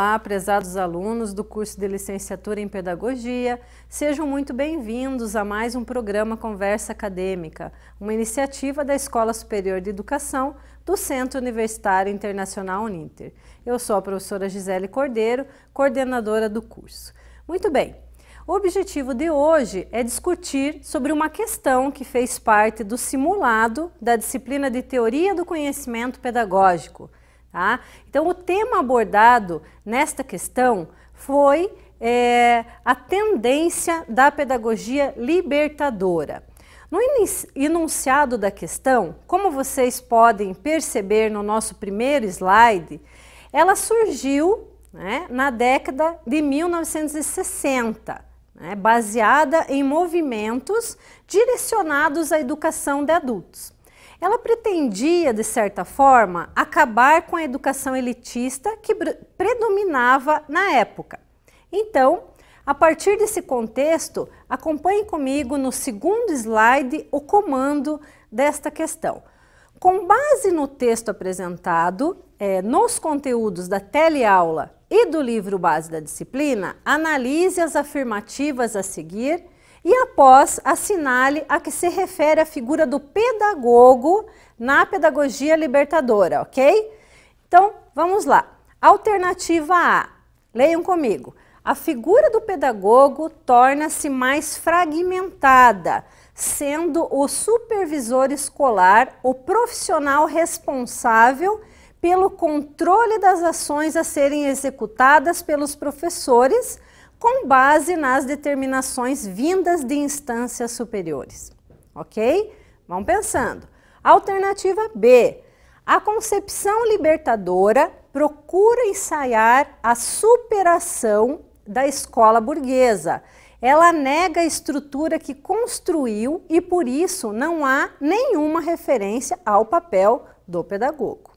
Olá, prezados alunos do curso de Licenciatura em Pedagogia, sejam muito bem-vindos a mais um programa Conversa Acadêmica, uma iniciativa da Escola Superior de Educação do Centro Universitário Internacional Uninter. Eu sou a professora Gisele Cordeiro, coordenadora do curso. Muito bem, o objetivo de hoje é discutir sobre uma questão que fez parte do simulado da disciplina de Teoria do Conhecimento Pedagógico, Tá? Então, o tema abordado nesta questão foi é, a tendência da pedagogia libertadora. No enunciado da questão, como vocês podem perceber no nosso primeiro slide, ela surgiu né, na década de 1960, né, baseada em movimentos direcionados à educação de adultos ela pretendia, de certa forma, acabar com a educação elitista que predominava na época. Então, a partir desse contexto, acompanhe comigo no segundo slide o comando desta questão. Com base no texto apresentado, é, nos conteúdos da teleaula e do livro base da disciplina, analise as afirmativas a seguir e após, assinale a que se refere a figura do pedagogo na pedagogia libertadora, ok? Então, vamos lá. Alternativa A. Leiam comigo. A figura do pedagogo torna-se mais fragmentada, sendo o supervisor escolar o profissional responsável pelo controle das ações a serem executadas pelos professores com base nas determinações vindas de instâncias superiores. Ok? Vão pensando. Alternativa B. A concepção libertadora procura ensaiar a superação da escola burguesa. Ela nega a estrutura que construiu e, por isso, não há nenhuma referência ao papel do pedagogo.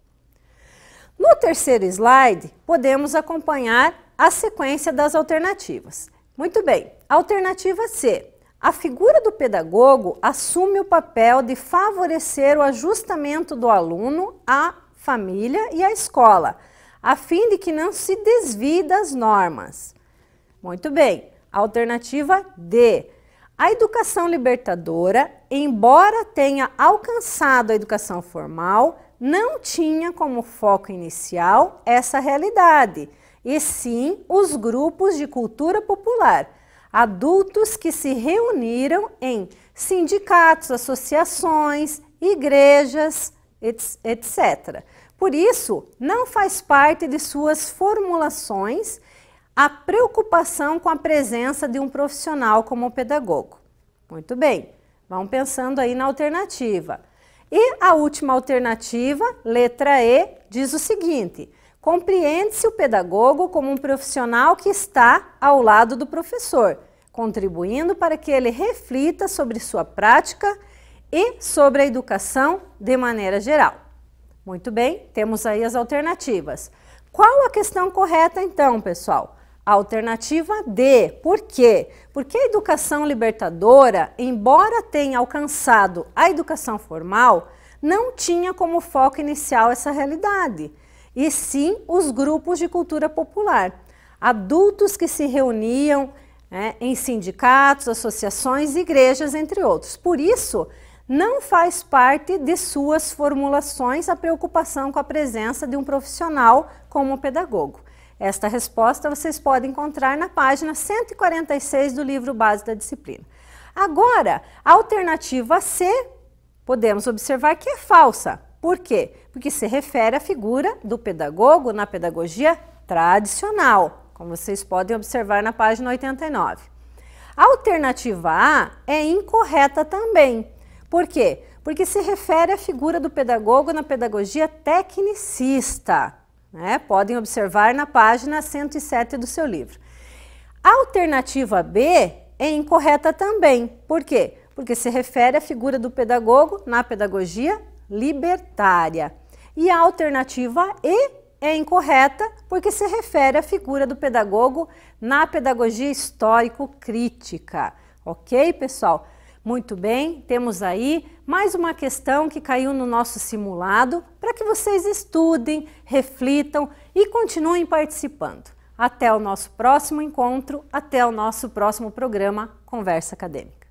No terceiro slide, podemos acompanhar a sequência das alternativas. Muito bem, alternativa C. A figura do pedagogo assume o papel de favorecer o ajustamento do aluno à família e à escola, a fim de que não se desvie das normas. Muito bem, alternativa D. A educação libertadora, embora tenha alcançado a educação formal, não tinha como foco inicial essa realidade e sim os grupos de cultura popular, adultos que se reuniram em sindicatos, associações, igrejas, etc. Por isso, não faz parte de suas formulações a preocupação com a presença de um profissional como pedagogo. Muito bem, vão pensando aí na alternativa. E a última alternativa, letra E, diz o seguinte: compreende-se o pedagogo como um profissional que está ao lado do professor, contribuindo para que ele reflita sobre sua prática e sobre a educação de maneira geral. Muito bem, temos aí as alternativas. Qual a questão correta então, pessoal? Alternativa D. Por quê? Porque a educação libertadora, embora tenha alcançado a educação formal, não tinha como foco inicial essa realidade, e sim os grupos de cultura popular. Adultos que se reuniam né, em sindicatos, associações, igrejas, entre outros. Por isso, não faz parte de suas formulações a preocupação com a presença de um profissional como pedagogo. Esta resposta vocês podem encontrar na página 146 do livro Base da Disciplina. Agora, a alternativa C, podemos observar que é falsa. Por quê? Porque se refere à figura do pedagogo na pedagogia tradicional, como vocês podem observar na página 89. A alternativa A é incorreta também. Por quê? Porque se refere à figura do pedagogo na pedagogia tecnicista. Né? Podem observar na página 107 do seu livro. A alternativa B é incorreta também. Por quê? Porque se refere à figura do pedagogo na pedagogia libertária. E a alternativa E é incorreta porque se refere à figura do pedagogo na pedagogia histórico-crítica. Ok, pessoal? Muito bem, temos aí mais uma questão que caiu no nosso simulado para que vocês estudem, reflitam e continuem participando. Até o nosso próximo encontro, até o nosso próximo programa Conversa Acadêmica.